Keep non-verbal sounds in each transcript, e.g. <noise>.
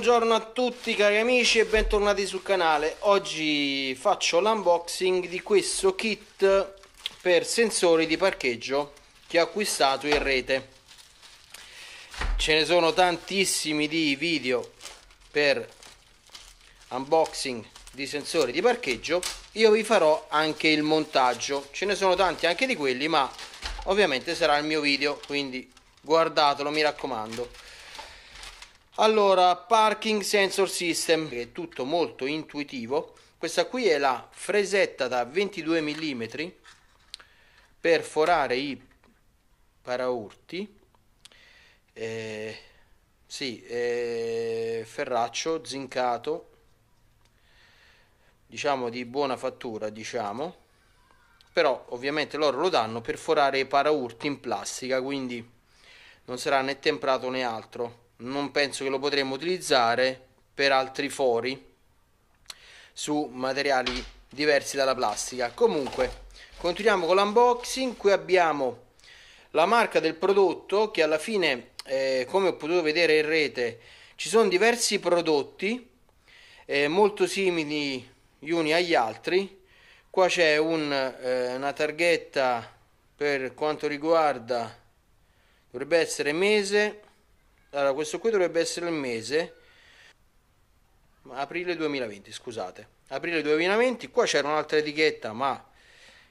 buongiorno a tutti cari amici e bentornati sul canale Oggi faccio l'unboxing di questo kit per sensori di parcheggio che ho acquistato in rete Ce ne sono tantissimi di video per unboxing di sensori di parcheggio Io vi farò anche il montaggio Ce ne sono tanti anche di quelli ma ovviamente sarà il mio video quindi guardatelo mi raccomando allora, parking sensor system, che è tutto molto intuitivo. Questa qui è la fresetta da 22 mm per forare i paraurti. Eh, sì, eh, ferraccio zincato, diciamo di buona fattura, diciamo. Però ovviamente loro lo danno per forare i paraurti in plastica, quindi non sarà né temprato né altro non penso che lo potremo utilizzare per altri fori su materiali diversi dalla plastica comunque continuiamo con l'unboxing qui abbiamo la marca del prodotto che alla fine eh, come ho potuto vedere in rete ci sono diversi prodotti eh, molto simili gli uni agli altri qua c'è un, eh, una targhetta per quanto riguarda dovrebbe essere mese allora, questo qui dovrebbe essere il mese aprile 2020, scusate. Aprile 2020, qua c'era un'altra etichetta, ma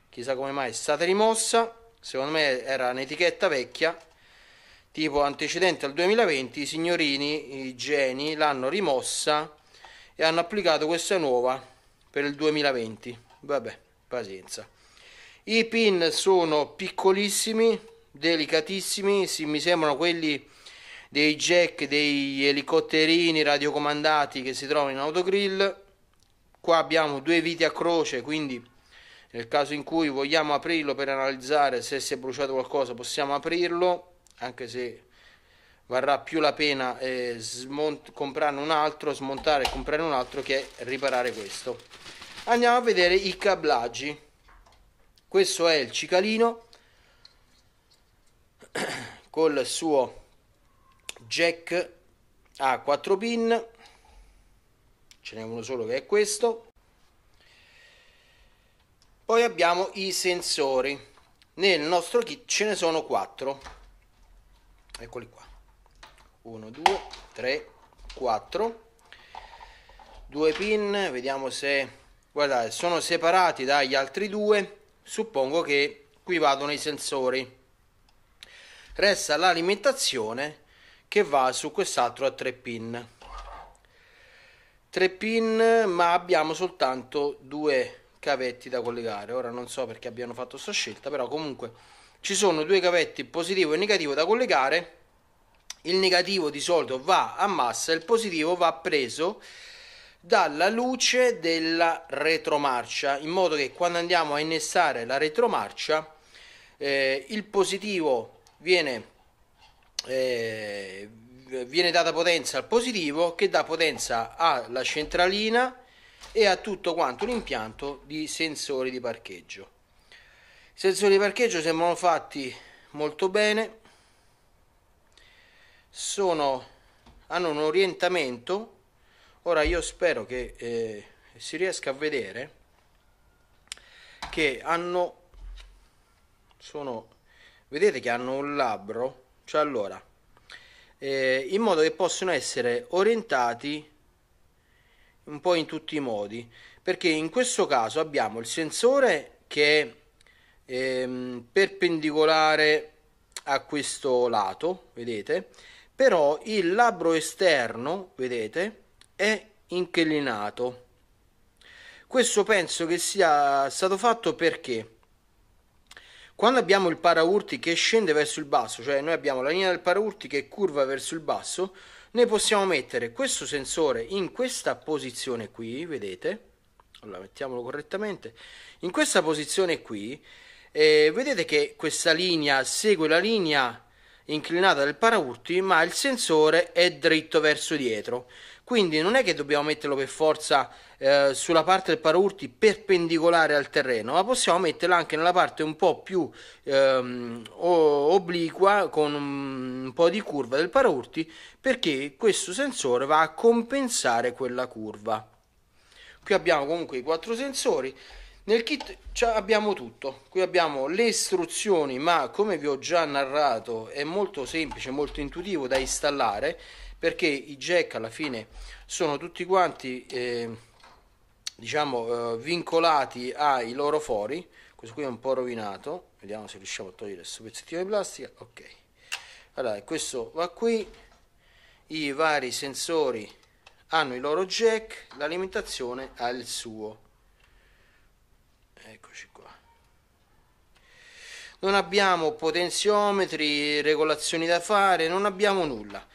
chissà come mai è stata rimossa. Secondo me era un'etichetta vecchia, tipo antecedente al 2020, i signorini, i geni l'hanno rimossa e hanno applicato questa nuova per il 2020. Vabbè, pazienza. I pin sono piccolissimi, delicatissimi, si, mi sembrano quelli dei jack, degli elicotterini radiocomandati che si trovano in autogrill. Qua abbiamo due viti a croce, quindi nel caso in cui vogliamo aprirlo per analizzare se si è bruciato qualcosa possiamo aprirlo, anche se varrà più la pena eh, comprarne un altro, smontare e comprare un altro che riparare questo. Andiamo a vedere i cablaggi. Questo è il cicalino <clears throat> col suo jack a 4 pin ce n'è uno solo che è questo poi abbiamo i sensori nel nostro kit ce ne sono 4 eccoli qua 1 2 3 4 due pin vediamo se guardate sono separati dagli altri due suppongo che qui vadano i sensori resta l'alimentazione che va su quest'altro a 3 pin 3 pin ma abbiamo soltanto due cavetti da collegare ora non so perché abbiano fatto questa scelta però comunque ci sono due cavetti positivo e negativo da collegare il negativo di solito va a massa il positivo va preso dalla luce della retromarcia in modo che quando andiamo a innestare la retromarcia eh, il positivo viene eh, viene data potenza al positivo che dà potenza alla centralina e a tutto quanto l'impianto di sensori di parcheggio. I sensori di parcheggio sembrano fatti molto bene, sono, hanno un orientamento, ora io spero che eh, si riesca a vedere, che hanno, sono, vedete che hanno un labbro cioè allora, eh, in modo che possono essere orientati un po' in tutti i modi, perché in questo caso abbiamo il sensore che è ehm, perpendicolare a questo lato, vedete, però il labbro esterno, vedete, è inclinato. Questo penso che sia stato fatto perché quando abbiamo il paraurti che scende verso il basso, cioè noi abbiamo la linea del paraurti che curva verso il basso, noi possiamo mettere questo sensore in questa posizione qui, vedete? Allora mettiamolo correttamente. In questa posizione qui, eh, vedete che questa linea segue la linea inclinata del paraurti, ma il sensore è dritto verso dietro. Quindi non è che dobbiamo metterlo per forza eh, sulla parte del paraurti perpendicolare al terreno, ma possiamo metterlo anche nella parte un po' più ehm, obliqua con un po' di curva del paraurti perché questo sensore va a compensare quella curva. Qui abbiamo comunque i quattro sensori. Nel kit abbiamo tutto, qui abbiamo le istruzioni ma come vi ho già narrato è molto semplice, molto intuitivo da installare perché i jack alla fine sono tutti quanti eh, diciamo eh, vincolati ai loro fori questo qui è un po' rovinato vediamo se riusciamo a togliere questo pezzettino di plastica ok allora questo va qui i vari sensori hanno i loro jack l'alimentazione ha il suo eccoci qua non abbiamo potenziometri regolazioni da fare non abbiamo nulla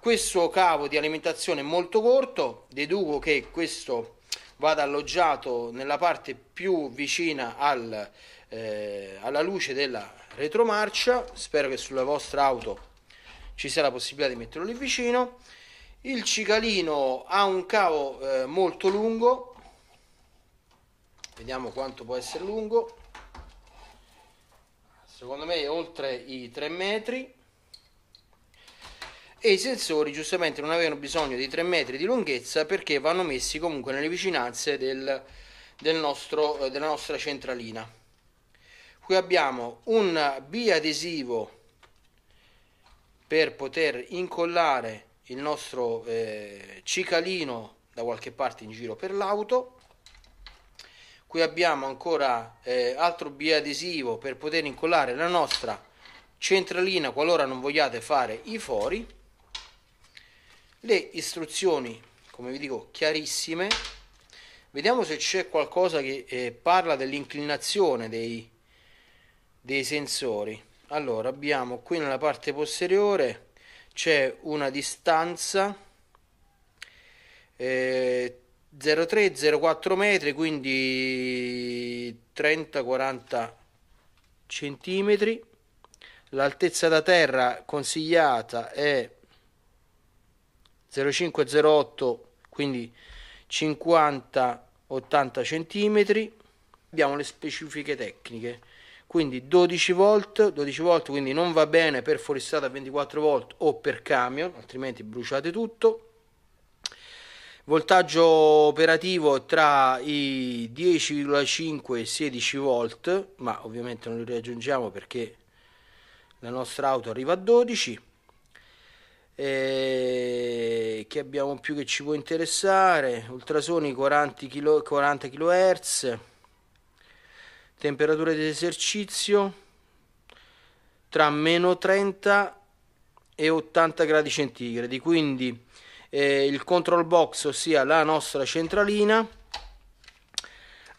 questo cavo di alimentazione è molto corto, deduco che questo vada alloggiato nella parte più vicina al, eh, alla luce della retromarcia, spero che sulla vostra auto ci sia la possibilità di metterlo lì vicino. Il cicalino ha un cavo eh, molto lungo, vediamo quanto può essere lungo, secondo me oltre i 3 metri e i sensori giustamente non avevano bisogno di 3 metri di lunghezza perché vanno messi comunque nelle vicinanze del, del nostro, eh, della nostra centralina. Qui abbiamo un biadesivo per poter incollare il nostro eh, cicalino da qualche parte in giro per l'auto. Qui abbiamo ancora eh, altro biadesivo per poter incollare la nostra centralina qualora non vogliate fare i fori le istruzioni, come vi dico, chiarissime. Vediamo se c'è qualcosa che eh, parla dell'inclinazione dei, dei sensori. Allora, abbiamo qui nella parte posteriore c'è una distanza eh, 0,3-0,4 metri, quindi 30-40 centimetri. L'altezza da terra consigliata è 0508 quindi 50 80 cm abbiamo le specifiche tecniche quindi 12 volt 12 volt quindi non va bene per fuoristrada a 24 volt o per camion altrimenti bruciate tutto voltaggio operativo tra i 10,5 e 16 volt ma ovviamente non li raggiungiamo perché la nostra auto arriva a 12 eh, che abbiamo più che ci può interessare, ultrasoni 40 kHz, 40 kHz temperatura di esercizio tra meno 30 e 80 gradi centigradi, quindi eh, il control box, ossia la nostra centralina,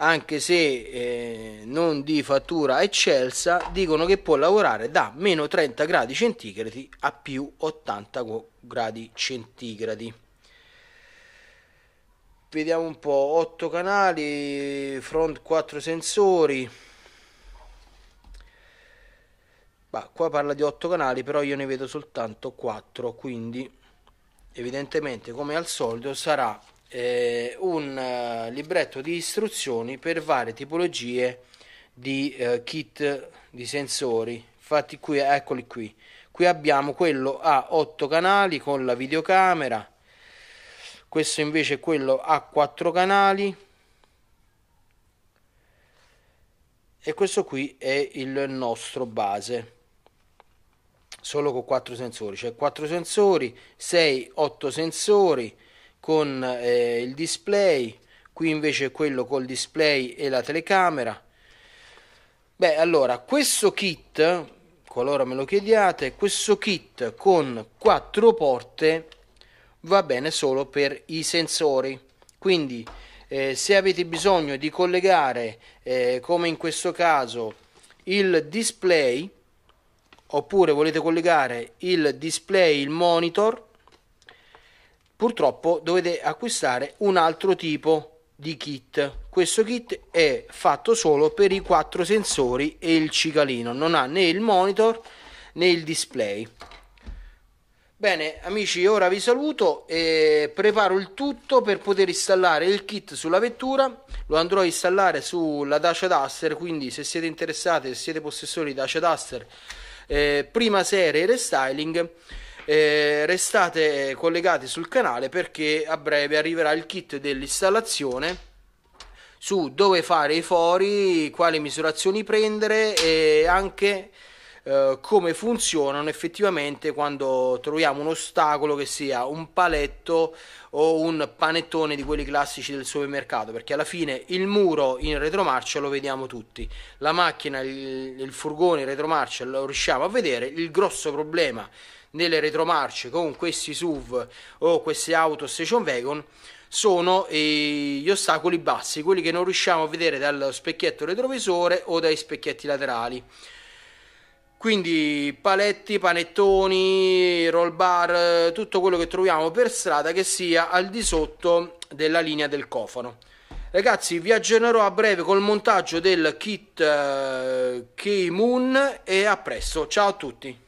anche se eh, non di fattura eccelsa, dicono che può lavorare da meno 30 gradi centigradi a più 80 gradi centigradi. Vediamo un po', 8 canali, front 4 sensori. Bah, qua parla di 8 canali, però io ne vedo soltanto 4, quindi evidentemente come al solito sarà eh, un uh, libretto di istruzioni per varie tipologie di uh, kit di sensori. Infatti qui, eccoli qui. Qui abbiamo quello a 8 canali con la videocamera. Questo invece è quello a 4 canali. E questo qui è il nostro base solo con quattro sensori, cioè quattro sensori, 6, 8 sensori, con eh, il display, qui invece quello col display e la telecamera. Beh, allora, questo kit, qualora me lo chiediate, questo kit con quattro porte va bene solo per i sensori. Quindi, eh, se avete bisogno di collegare, eh, come in questo caso, il display, oppure volete collegare il display, il monitor, purtroppo dovete acquistare un altro tipo di kit. Questo kit è fatto solo per i quattro sensori e il cicalino, non ha né il monitor né il display. Bene amici, ora vi saluto e preparo il tutto per poter installare il kit sulla vettura, lo andrò a installare sulla Dacia Duster, quindi se siete interessati, se siete possessori di Dacia Duster eh, prima serie restyling eh, restate collegati sul canale perché a breve arriverà il kit dell'installazione su dove fare i fori, quali misurazioni prendere e anche eh, come funzionano effettivamente quando troviamo un ostacolo che sia un paletto o un panettone di quelli classici del supermercato, perché alla fine il muro in retromarcia lo vediamo tutti, la macchina, il, il furgone in retromarcia lo riusciamo a vedere, il grosso problema nelle retromarce con questi SUV o queste auto station wagon sono gli ostacoli bassi, quelli che non riusciamo a vedere dallo specchietto retrovisore o dai specchietti laterali. Quindi paletti, panettoni, roll bar, tutto quello che troviamo per strada che sia al di sotto della linea del cofano. Ragazzi, vi aggiornerò a breve col montaggio del kit eh, Key Moon e a presto. Ciao a tutti.